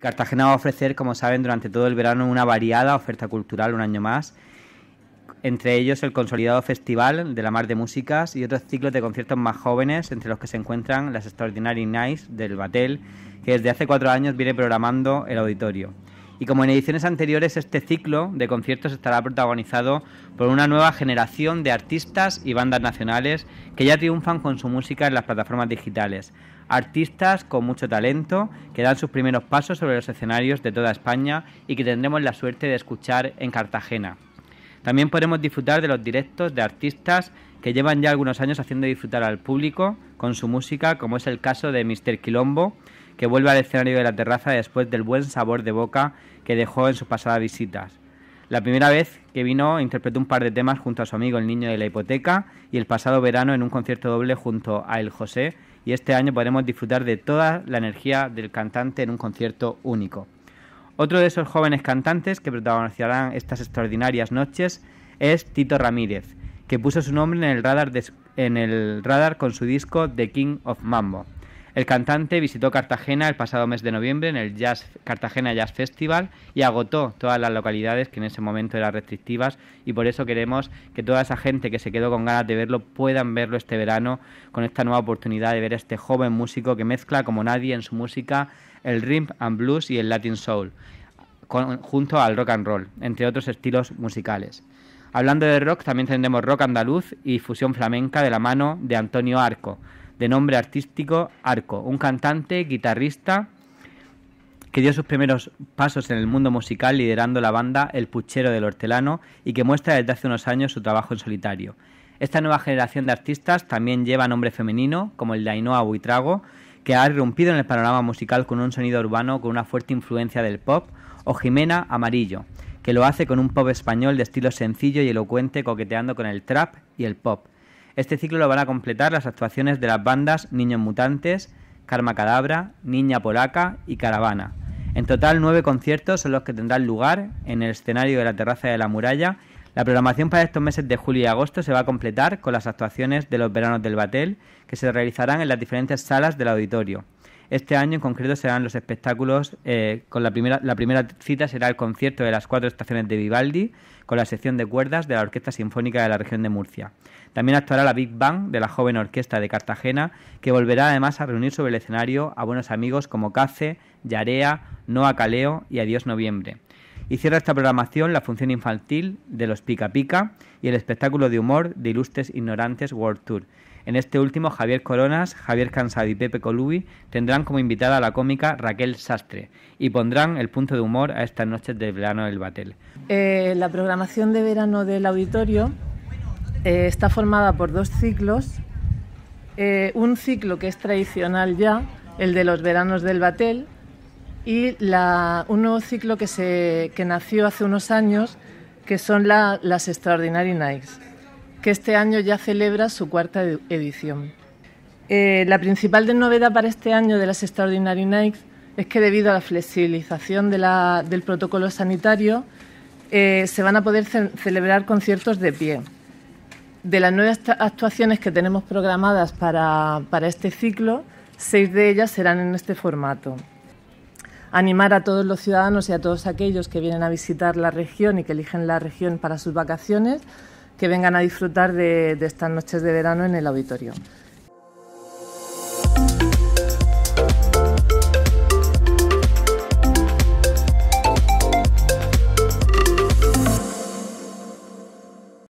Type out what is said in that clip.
Cartagena va a ofrecer, como saben, durante todo el verano una variada oferta cultural un año más, entre ellos el consolidado Festival de la Mar de Músicas y otros ciclos de conciertos más jóvenes, entre los que se encuentran las Extraordinary Nights del Batel, que desde hace cuatro años viene programando el auditorio. Y como en ediciones anteriores, este ciclo de conciertos estará protagonizado por una nueva generación de artistas y bandas nacionales que ya triunfan con su música en las plataformas digitales. Artistas con mucho talento que dan sus primeros pasos sobre los escenarios de toda España y que tendremos la suerte de escuchar en Cartagena. También podremos disfrutar de los directos de artistas que llevan ya algunos años haciendo disfrutar al público con su música, como es el caso de Mr. Quilombo, que vuelve al escenario de la terraza después del buen sabor de boca que dejó en sus pasadas visitas. La primera vez que vino interpretó un par de temas junto a su amigo el niño de la hipoteca y el pasado verano en un concierto doble junto a El José y este año podremos disfrutar de toda la energía del cantante en un concierto único. Otro de esos jóvenes cantantes que protagonizarán estas extraordinarias noches es Tito Ramírez, que puso su nombre en el radar, en el radar con su disco The King of Mambo. El cantante visitó Cartagena el pasado mes de noviembre en el Jazz, Cartagena Jazz Festival y agotó todas las localidades que en ese momento eran restrictivas y por eso queremos que toda esa gente que se quedó con ganas de verlo puedan verlo este verano con esta nueva oportunidad de ver a este joven músico que mezcla como nadie en su música el rhythm and blues y el Latin soul junto al rock and roll, entre otros estilos musicales. Hablando de rock, también tendremos rock andaluz y fusión flamenca de la mano de Antonio Arco de nombre artístico Arco, un cantante, guitarrista que dio sus primeros pasos en el mundo musical liderando la banda El Puchero del Hortelano y que muestra desde hace unos años su trabajo en solitario. Esta nueva generación de artistas también lleva nombre femenino, como el de Ainhoa Buitrago, que ha irrumpido en el panorama musical con un sonido urbano con una fuerte influencia del pop, o Jimena Amarillo, que lo hace con un pop español de estilo sencillo y elocuente coqueteando con el trap y el pop. Este ciclo lo van a completar las actuaciones de las bandas Niños Mutantes, Karma Cadabra, Niña Polaca y Caravana. En total, nueve conciertos son los que tendrán lugar en el escenario de la terraza de la muralla. La programación para estos meses de julio y agosto se va a completar con las actuaciones de los veranos del Batel, que se realizarán en las diferentes salas del auditorio. Este año en concreto serán los espectáculos, eh, con la primera, la primera cita será el concierto de las cuatro estaciones de Vivaldi, con la sección de cuerdas de la Orquesta Sinfónica de la región de Murcia. También actuará la Big Bang de la joven orquesta de Cartagena, que volverá además a reunir sobre el escenario a buenos amigos como Cace, Yarea, Noa Caleo y Adiós Noviembre. Y cierra esta programación la función infantil de los Pica Pica y el espectáculo de humor de Ilustres Ignorantes World Tour. En este último, Javier Coronas, Javier Cansado y Pepe Colubi tendrán como invitada a la cómica Raquel Sastre y pondrán el punto de humor a estas noches de verano del Batel. Eh, la programación de verano del auditorio eh, está formada por dos ciclos. Eh, un ciclo que es tradicional ya, el de los veranos del Batel, y un nuevo ciclo que, se, nació hace unos años, que son las Extraordinary Nights que este año ya celebra su cuarta edición. Eh, la principal novedad para este año de las Extraordinary Nights es que debido a la flexibilización del protocolo sanitario, eh, se van a poder celebrar conciertos de pie. De las nueve actuaciones que tenemos programadas para, para este ciclo, seis de ellas serán en este formato. Animar a todos los ciudadanos y a todos aquellos que vienen a visitar la región y que eligen la región para sus vacaciones que vengan a disfrutar de, estas noches de verano en el auditorio.